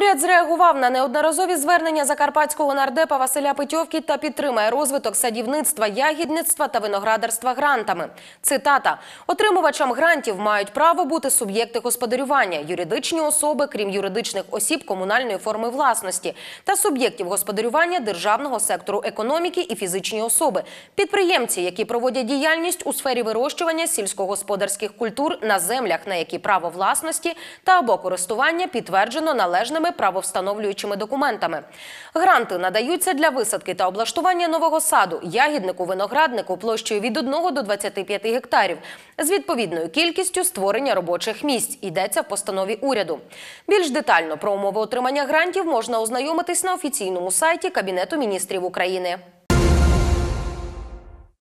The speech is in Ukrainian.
Уряд зреагував на неодноразові звернення закарпатського нардепа Василя Петьовки та підтримає розвиток садівництва, ягідництва та виноградарства грантами. Цитата: отримувачам грантів мають право бути суб'єкти господарювання, юридичні особи, крім юридичних осіб комунальної форми власності та суб'єктів господарювання державного сектору економіки і фізичні особи, підприємці, які проводять діяльність у сфері вирощування сільськогосподарських культур на землях, на які право власності та або користування підтверджено належними новими правовстановлюючими документами. Гранти надаються для висадки та облаштування нового саду, ягіднику, винограднику площею від 1 до 25 гектарів з відповідною кількістю створення робочих місць. Йдеться в постанові уряду. Більш детально про умови отримання грантів можна ознайомитись на офіційному сайті Кабінету міністрів України.